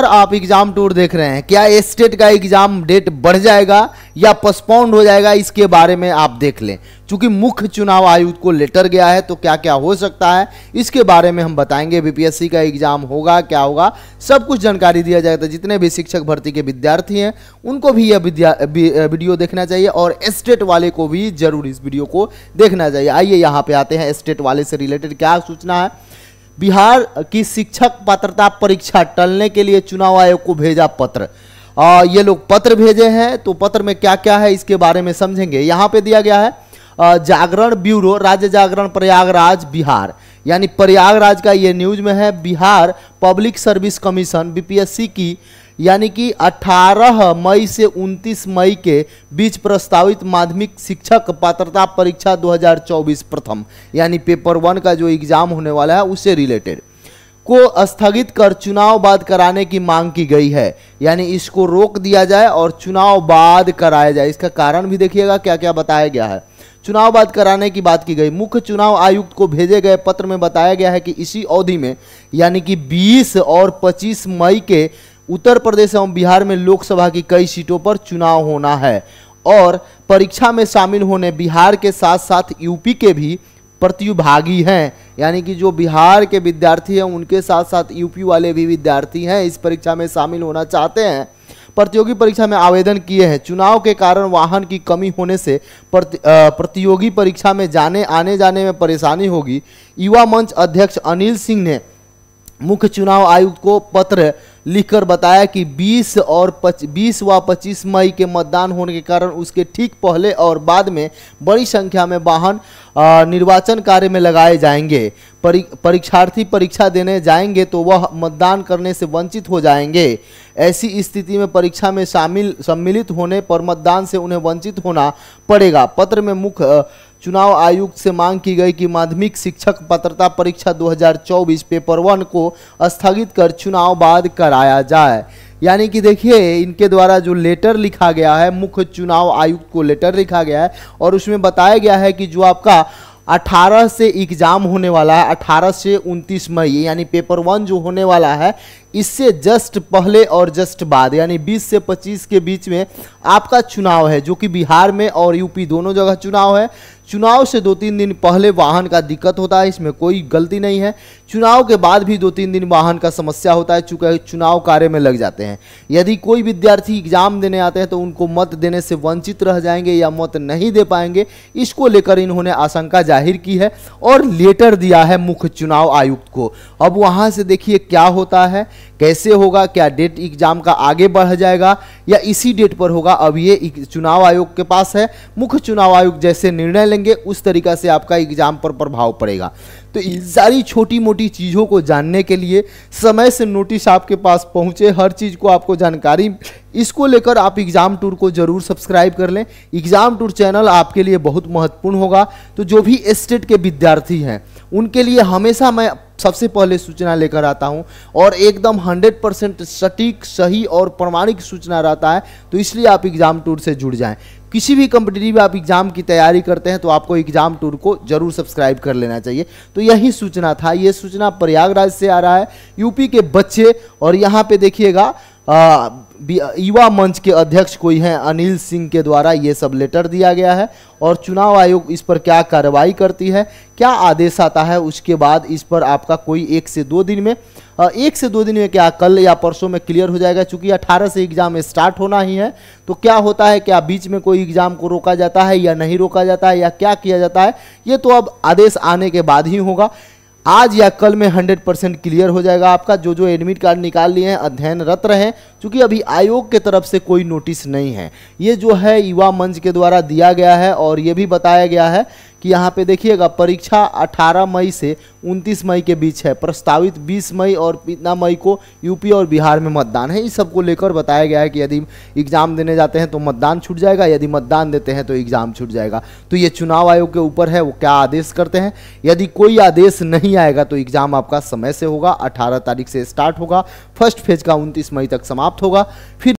और आप exam tour देख रहे हैं क्या स्टेट का एग्जाम डेट बढ़ जाएगा या पोस्टपोन्ड हो जाएगा इसके बारे में आप देख लें क्योंकि मुख्य चुनाव आयुक्त को लेटर गया है तो क्या क्या हो सकता है इसके बारे में हम बताएंगे बीपीएससी का एग्जाम होगा क्या होगा सब कुछ जानकारी दिया जाएगा जितने भी शिक्षक भर्ती के विद्यार्थी हैं उनको भी यह वीडियो देखना चाहिए और स्टेट वाले को भी जरूर इस वीडियो को देखना चाहिए आइए यहाँ पे आते हैं स्टेट वाले से रिलेटेड क्या सूचना है बिहार की शिक्षक पात्रता परीक्षा टलने के लिए चुनाव आयोग को भेजा पत्र आ, ये लोग पत्र भेजे हैं तो पत्र में क्या क्या है इसके बारे में समझेंगे यहाँ पे दिया गया है जागरण ब्यूरो राज्य जागरण प्रयागराज बिहार यानी प्रयागराज का ये न्यूज में है Bihar public service commission BPSC की यानी कि 18 मई से 29 मई के बीच प्रस्तावित माध्यमिक शिक्षक पात्रता परीक्षा 2024 प्रथम यानी पेपर वन का जो एग्ज़ाम होने वाला है उससे रिलेटेड को स्थगित कर चुनाव बाद कराने की मांग की गई है यानी इसको रोक दिया जाए और चुनाव बाद कराया जाए इसका कारण भी देखिएगा क्या क्या बताया गया है चुनाव बाद कराने की बात की गई मुख्य चुनाव आयुक्त को भेजे गए पत्र में बताया गया है कि इसी अवधि में यानी कि 20 और 25 मई के उत्तर प्रदेश एवं बिहार में लोकसभा की कई सीटों पर चुनाव होना है और परीक्षा में शामिल होने बिहार के साथ साथ यूपी के भी प्रतिभागी हैं यानी कि जो बिहार के विद्यार्थी हैं उनके साथ साथ यूपी वाले भी विद्यार्थी हैं इस परीक्षा में शामिल होना चाहते हैं प्रतियोगी परीक्षा में आवेदन किए हैं चुनाव के कारण वाहन की कमी होने से प्रतियोगी परीक्षा में जाने आने जाने में परेशानी होगी युवा मंच अध्यक्ष अनिल सिंह ने मुख्य चुनाव आयुक्त को पत्र लिखकर बताया कि 20 और 20 व 25 मई के मतदान होने के कारण उसके ठीक पहले और बाद में बड़ी संख्या में वाहन निर्वाचन कार्य में लगाए जाएंगे परी, परीक्षार्थी परीक्षा देने जाएंगे तो वह मतदान करने से वंचित हो जाएंगे ऐसी स्थिति में परीक्षा में शामिल सम्मिलित होने पर मतदान से उन्हें वंचित होना पड़ेगा पत्र में मुख्य चुनाव आयुक्त से मांग की गई कि माध्यमिक शिक्षक पात्रता परीक्षा 2024 पेपर वन को स्थगित कर चुनाव बाद कराया जाए यानी कि देखिए इनके द्वारा जो लेटर लिखा गया है मुख्य चुनाव आयुक्त को लेटर लिखा गया है और उसमें बताया गया है कि जो आपका 18 से एग्ज़ाम होने वाला है 18 से 29 मई यानी पेपर वन जो होने वाला है इससे जस्ट पहले और जस्ट बाद यानी 20 से 25 के बीच में आपका चुनाव है जो कि बिहार में और यूपी दोनों जगह चुनाव है चुनाव से दो तीन दिन पहले वाहन का दिक्कत होता है इसमें कोई गलती नहीं है चुनाव के बाद भी दो तीन दिन वाहन का समस्या होता है चूंकि चुनाव कार्य में लग जाते हैं यदि कोई विद्यार्थी एग्जाम देने आते हैं तो उनको मत देने से वंचित रह जाएंगे या मत नहीं दे पाएंगे इसको लेकर इन्होंने आशंका जाहिर की है और लेटर दिया है मुख्य चुनाव आयुक्त को अब वहाँ से देखिए क्या होता है कैसे होगा क्या डेट एग्जाम का आगे बढ़ जाएगा या इसी डेट पर होगा अब ये चुनाव आयोग के पास है मुख्य चुनाव आयुक्त जैसे निर्णय लेंगे करेंगे उस तरीका से आपका एग्जाम पर प्रभाव पड़ेगा तो इन सारी छोटी मोटी चीज़ों को जानने के लिए समय से नोटिस आपके पास पहुंचे हर चीज़ को आपको जानकारी इसको लेकर आप एग्ज़ाम टूर को ज़रूर सब्सक्राइब कर लें एग्ज़ाम टूर चैनल आपके लिए बहुत महत्वपूर्ण होगा तो जो भी स्टेट के विद्यार्थी हैं उनके लिए हमेशा मैं सबसे पहले सूचना लेकर आता हूं और एकदम 100 परसेंट सटीक सही और प्रमाणिक सूचना रहता है तो इसलिए आप एग्ज़ाम टूर से जुड़ जाएं किसी भी कंपटीटिव आप एग्ज़ाम की तैयारी करते हैं तो आपको एग्ज़ाम टूर को जरूर सब्सक्राइब कर लेना चाहिए तो यही सूचना था ये सूचना प्रयागराज से आ रहा है यूपी के बच्चे और यहाँ पे देखिएगा युवा मंच के अध्यक्ष कोई हैं अनिल सिंह के द्वारा ये सब लेटर दिया गया है और चुनाव आयोग इस पर क्या कार्रवाई करती है क्या आदेश आता है उसके बाद इस पर आपका कोई एक से दो दिन में एक से दो दिन में क्या कल या परसों में क्लियर हो जाएगा क्योंकि 18 से एग्ज़ाम स्टार्ट होना ही है तो क्या होता है क्या बीच में कोई एग्ज़ाम को रोका जाता है या नहीं रोका जाता है या क्या किया जाता है ये तो अब आदेश आने के बाद ही होगा आज या कल में 100 परसेंट क्लियर हो जाएगा आपका जो जो एडमिट कार्ड निकाल लिए हैं अध्ययनरत रहे क्योंकि अभी आयोग के तरफ से कोई नोटिस नहीं है ये जो है युवा मंच के द्वारा दिया गया है और ये भी बताया गया है कि यहाँ पे देखिएगा परीक्षा 18 मई से 29 मई के बीच है प्रस्तावित 20 मई और इतना मई को यूपी और बिहार में मतदान है इस सब को लेकर बताया गया है कि यदि एग्ज़ाम देने जाते हैं तो मतदान छूट जाएगा यदि मतदान देते हैं तो एग्ज़ाम छूट जाएगा तो ये चुनाव आयोग के ऊपर है वो क्या आदेश करते हैं यदि कोई आदेश नहीं आएगा तो एग्ज़ाम आपका समय से होगा अठारह तारीख से स्टार्ट होगा फर्स्ट फेज का उनतीस मई तक समाप्त होगा फिर